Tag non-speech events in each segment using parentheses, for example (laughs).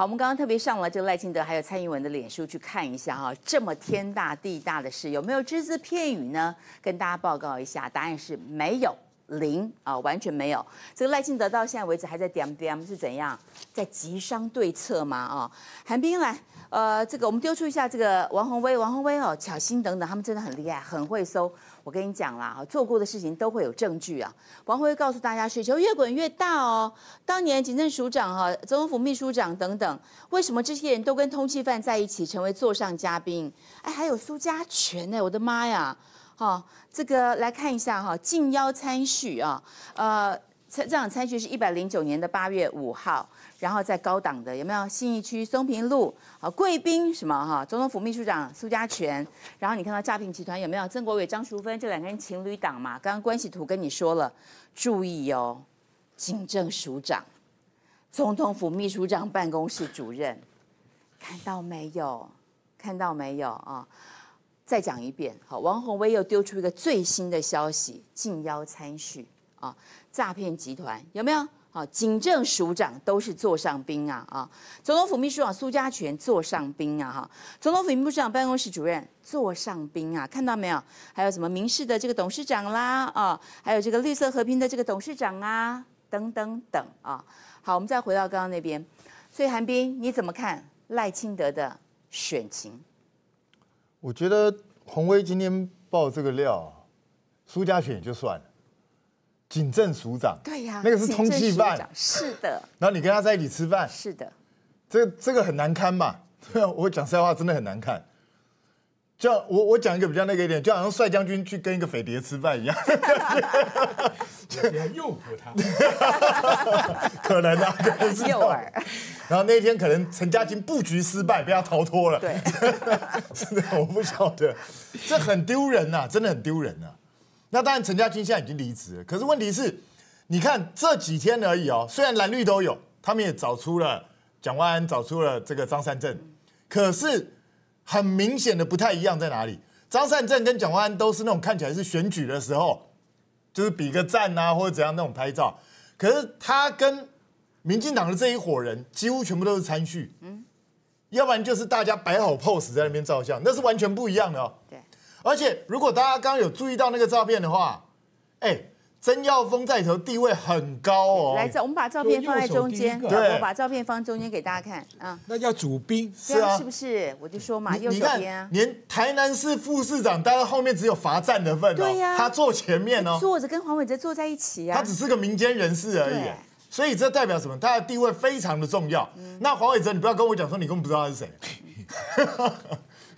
好，我们刚刚特别上了这个赖清德还有蔡英文的脸书，去看一下啊，这么天大地大的事有没有只字片语呢？跟大家报告一下，答案是没有，零啊，完全没有。这个赖清德到现在为止还在 DM DM 是怎样，在急商对策吗？啊，韩冰来。呃，这个我们丢出一下这个王宏威、王宏威哦、巧心等等，他们真的很厉害，很会搜。我跟你讲啦，做过的事情都会有证据啊。王宏威告诉大家，雪球越滚越大哦。当年警政署长哈、总统府秘书长等等，为什么这些人都跟通缉犯在一起，成为座上嘉宾？哎，还有苏家全呢？我的妈呀，哈，这个来看一下哈，敬邀参叙啊，呃。参这场参叙是一百零九年的八月五号，然后在高档的有没有信义区松平路？啊贵宾什么哈？总统府秘书长苏家全，然后你看到诈骗集团有没有曾国伟、张淑芬这两个人情侣档嘛？刚刚关系图跟你说了，注意哦，警政署长、总统府秘书长办公室主任，看到没有？看到没有啊？再讲一遍，好，王宏威又丢出一个最新的消息，竞邀参叙。啊！诈骗集团有没有？啊，警政署长都是座上宾啊！啊，总统府秘书长苏家全座上宾啊！哈，总统府秘书长办公室主任座上宾啊！看到没有？还有什么民事的这个董事长啦，啊，还有这个绿色和平的这个董事长啊，等等等啊！好，我们再回到刚刚那边，所以韩冰，你怎么看赖清德的选情？我觉得洪威今天爆这个料，苏家全也就算了。警政署长，对呀，那个是通缉犯，是的。然后你跟他在一起吃饭，是的，这这个很难堪嘛？对啊，我讲在话真的很难看。就我我讲一个比较那个一点，就好像帅将军去跟一个匪谍吃饭一样，要诱惑他，(laughs) 可能啊，可能是诱饵。然后那一天可能陈家勤布局失败，被他逃脱了，对。(laughs) 真的，我不晓得，这很丢人呐，真的很丢人呐。那当然，陈家君现在已经离职了。可是问题是，你看这几天而已哦。虽然蓝绿都有，他们也找出了蒋万安，找出了这个张善政，可是很明显的不太一样在哪里？张善政跟蒋万安都是那种看起来是选举的时候，就是比个赞啊或者怎样那种拍照。可是他跟民进党的这一伙人几乎全部都是参叙，嗯，要不然就是大家摆好 pose 在那边照相，那是完全不一样的哦。而且，如果大家刚刚有注意到那个照片的话，哎，曾耀峰在里头地位很高哦。来，这我们把照片放在中间，对，我把照片放中间给大家看啊。那叫主宾，啊，是不是？我就说嘛，右手边啊。连台南市副市长，当然后面只有罚站的份哦。对呀，他坐前面哦。坐着跟黄伟哲坐在一起啊。他只是个民间人士而已，所以这代表什么？他的地位非常的重要。那黄伟哲，你不要跟我讲说你根本不知道他是谁，(laughs)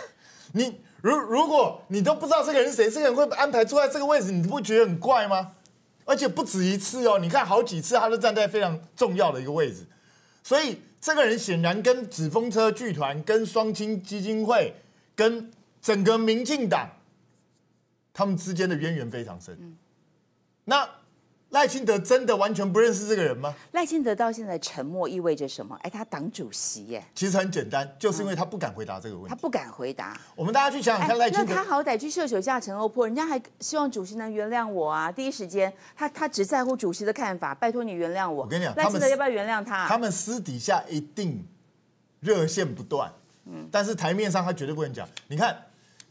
(laughs) 你。如如果你都不知道这个人是谁，这个人会安排坐在这个位置，你不觉得很怪吗？而且不止一次哦，你看好几次，他都站在非常重要的一个位置，所以这个人显然跟纸风车剧团、跟双亲基金会、跟整个民进党，他们之间的渊源非常深。那。赖清德真的完全不认识这个人吗？赖清德到现在沉默意味着什么？哎，他党主席耶。其实很简单，就是因为他不敢回答这个问题。他不敢回答。我们大家去想想看，赖清德那他好歹去射手下陈欧破，人家还希望主席能原谅我啊！第一时间，他他只在乎主席的看法，拜托你原谅我。我跟你讲，赖清德要不要原谅他？他们私底下一定热线不断，嗯，但是台面上他绝对不能讲。你看，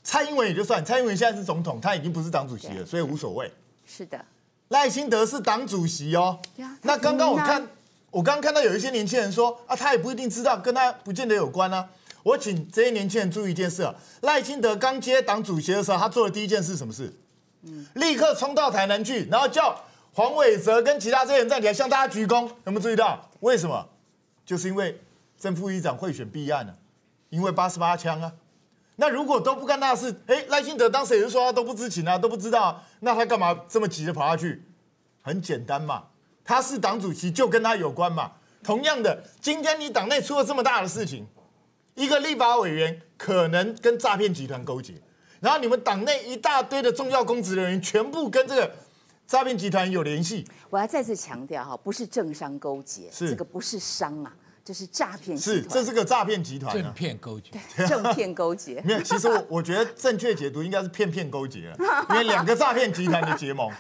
蔡英文也就算，蔡英文现在是总统，他已经不是党主席了，所以无所谓。是的。赖清德是党主席哦，那刚刚我看，我刚刚看到有一些年轻人说啊，他也不一定知道，跟他不见得有关啊。我请这些年轻人注意一件事啊，赖清德刚接党主席的时候，他做的第一件事什么事？嗯，立刻冲到台南去，然后叫黄伟哲跟其他这些人站起来向大家鞠躬，有没有注意到？为什么？就是因为正副议长贿选弊案啊，因为八十八枪啊。那如果都不干大事，哎，赖清德当时也是说他都不知情啊，都不知道，那他干嘛这么急着跑下去？很简单嘛，他是党主席，就跟他有关嘛。同样的，今天你党内出了这么大的事情，一个立法委员可能跟诈骗集团勾结，然后你们党内一大堆的重要公职人员全部跟这个诈骗集团有联系。我要再次强调哈，不是政商勾结，这个不是商啊。就是诈骗是，这是个诈骗集团，骗勾结，骗勾结。(laughs) 没有，其实我我觉得正确解读应该是骗骗勾结，(laughs) 因为两个诈骗集团的结盟。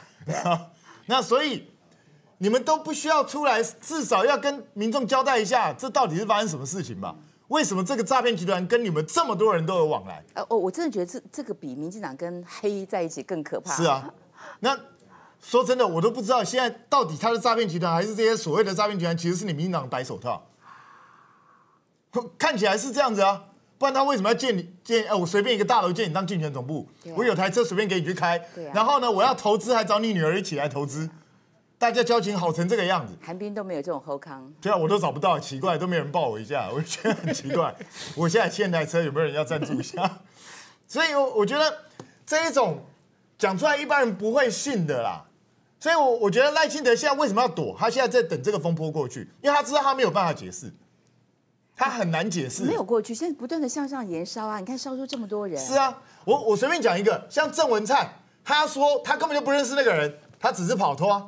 (laughs) 那所以你们都不需要出来，至少要跟民众交代一下，这到底是发生什么事情吧？为什么这个诈骗集团跟你们这么多人都有往来？呃，我我真的觉得这这个比民进党跟黑在一起更可怕。是啊，那说真的，我都不知道现在到底他是诈骗集团，还是这些所谓的诈骗集团其实是你民进党白手套。看起来是这样子啊，不然他为什么要建你建？哎，我随便一个大楼建你当竞选总部，我有台车随便给你去开，然后呢，我要投资还找你女儿一起来投资，大家交情好成这个样子。韩冰都没有这种后康，对啊，我都找不到，奇怪，都没人抱我一下，我觉得很奇怪。(laughs) 我现在欠台车，有没有人要赞助一下？(laughs) 所以，我我觉得这一种讲出来一般人不会信的啦。所以，我我觉得赖清德现在为什么要躲？他现在在等这个风波过去，因为他知道他没有办法解释。他很难解释，没有过去，现在不断的向上延烧啊！你看烧出这么多人。是啊，我我随便讲一个，像郑文灿，他说他根本就不认识那个人，他只是跑脱啊。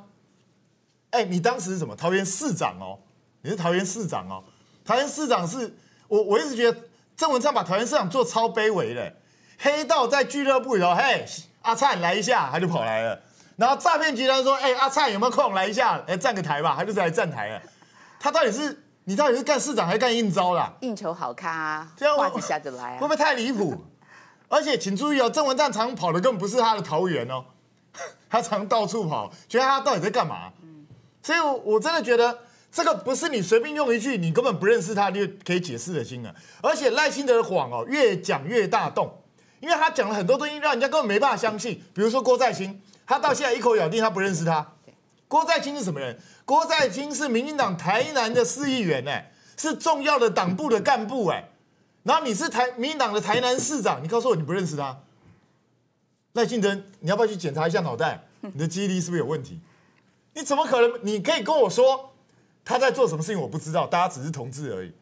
哎，你当时什么桃园市长哦？你是桃园市长哦？桃园市长是我我一直觉得郑文灿把桃园市长做超卑微的，黑道在俱乐部里头，嘿，阿灿来一下，他就跑来了。然后诈骗集团说，哎，阿灿有没有空来一下？哎，站个台吧，他就来站台了。他到底是？你到底是干市长还是干应招啦？应酬好看啊，一下子来啊，会不会太离谱？(laughs) 而且请注意哦，郑文灿常跑的根本不是他的桃园哦，(laughs) 他常到处跑，觉得他到底在干嘛？所以，我我真的觉得这个不是你随便用一句你根本不认识他就可以解释的清啊。而且赖清德的谎哦，越讲越大洞，因为他讲了很多东西，让人家根本没办法相信。比如说郭在兴，他到现在一口咬定他不认识他。郭在清是什么人？郭在清是民进党台南的市议员，哎，是重要的党部的干部，哎。然后你是台民进党的台南市长，你告诉我你不认识他？赖清德，你要不要去检查一下脑袋？你的记忆力是不是有问题？你怎么可能？你可以跟我说他在做什么事情，我不知道。大家只是同志而已。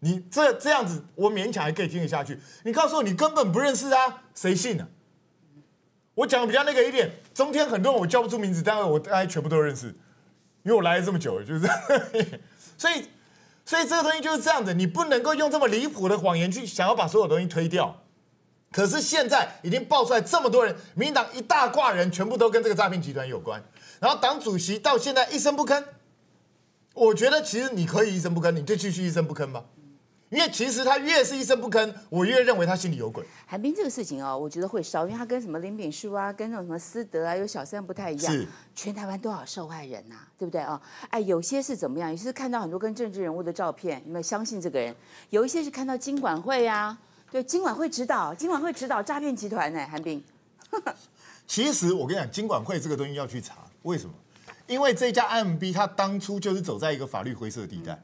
你这这样子，我勉强还可以听得下去。你告诉我你根本不认识他，谁信呢？我讲比较那个一点。中天很多人我叫不出名字，但是我大概全部都认识，因为我来了这么久，就是，(laughs) 所以，所以这个东西就是这样子，你不能够用这么离谱的谎言去想要把所有东西推掉。可是现在已经爆出来这么多人，民党一大挂人全部都跟这个诈骗集团有关，然后党主席到现在一声不吭。我觉得其实你可以一声不吭，你就继续一声不吭吧。因为其实他越是一声不吭，我越认为他心里有鬼。韩冰这个事情哦，我觉得会烧，因为他跟什么林炳书啊，跟那种什么私德啊有小三不太一样。全台湾多少受害人呐，对不对哦？哎，有些是怎么样？有些是看到很多跟政治人物的照片，有们有相信这个人？有一些是看到经管会呀，对，经管会指导，经管会指导诈骗集团呢。韩冰。(laughs) 其实我跟你讲，经管会这个东西要去查，为什么？因为这家 M B 他当初就是走在一个法律灰色地带。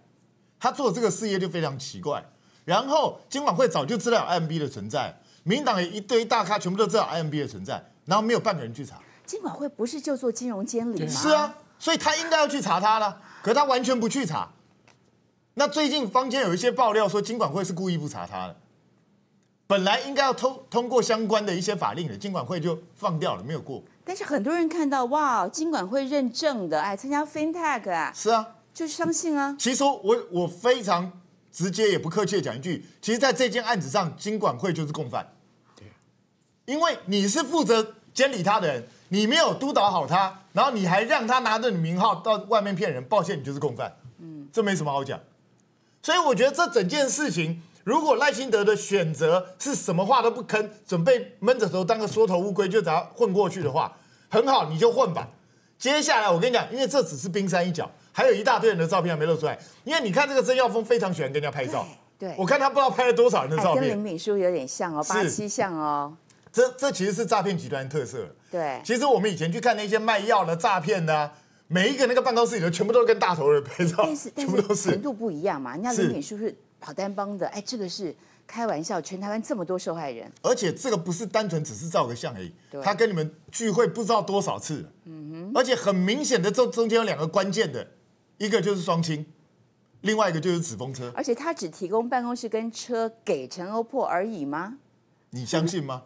他做这个事业就非常奇怪，然后金管会早就知道 I M B 的存在，民党一堆大咖全部都知道 I M B 的存在，然后没有半个人去查。金管会不是就做金融监理吗？是啊，所以他应该要去查他了，可是他完全不去查。那最近坊间有一些爆料说，金管会是故意不查他的，本来应该要通通过相关的一些法令的，金管会就放掉了，没有过。但是很多人看到哇，金管会认证的，哎，参加 FinTech 啊，是啊。就相信啊！其实我我非常直接也不客气的讲一句，其实在这件案子上，金管会就是共犯。对，因为你是负责监理他的人，你没有督导好他，然后你还让他拿着你名号到外面骗人，抱歉，你就是共犯。嗯，这没什么好讲。所以我觉得这整件事情，如果赖清德的选择是什么话都不吭，准备闷着头当个缩头乌龟就等他混过去的话，很好，你就混吧。接下来我跟你讲，因为这只是冰山一角。还有一大堆人的照片还没露出来，因为你看这个曾耀峰非常喜欢跟人家拍照，对，我看他不知道拍了多少人的照片，跟林敏淑有点像哦，八七像哦。这这其实是诈骗集团特色，对。其实我们以前去看那些卖药的诈骗的，每一个那个办公室里头全部都跟大头人拍照，但是但是程度不一样嘛，人家林敏淑是跑单帮的，哎，这个是开玩笑，全台湾这么多受害人，而且这个不是单纯只是照个相而已，他跟你们聚会不知道多少次，嗯哼，而且很明显的这中间有两个关键的。一个就是双亲，另外一个就是纸风车，而且他只提供办公室跟车给陈欧珀而已吗？你相信吗？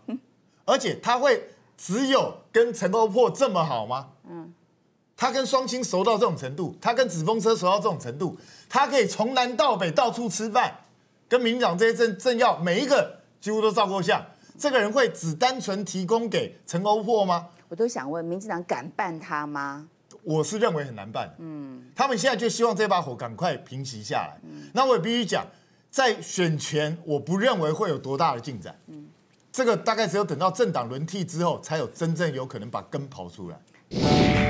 而且他会只有跟陈欧珀这么好吗？嗯，他跟双亲熟到这种程度，他跟纸风车熟到这种程度，他可以从南到北到处吃饭，跟民长这些政政要每一个几乎都照过相，这个人会只单纯提供给陈欧珀吗？我都想问民进党敢办他吗？我是认为很难办，嗯，他们现在就希望这把火赶快平息下来，嗯，那我也必须讲，在选前我不认为会有多大的进展，嗯，这个大概只有等到政党轮替之后，才有真正有可能把根刨出来。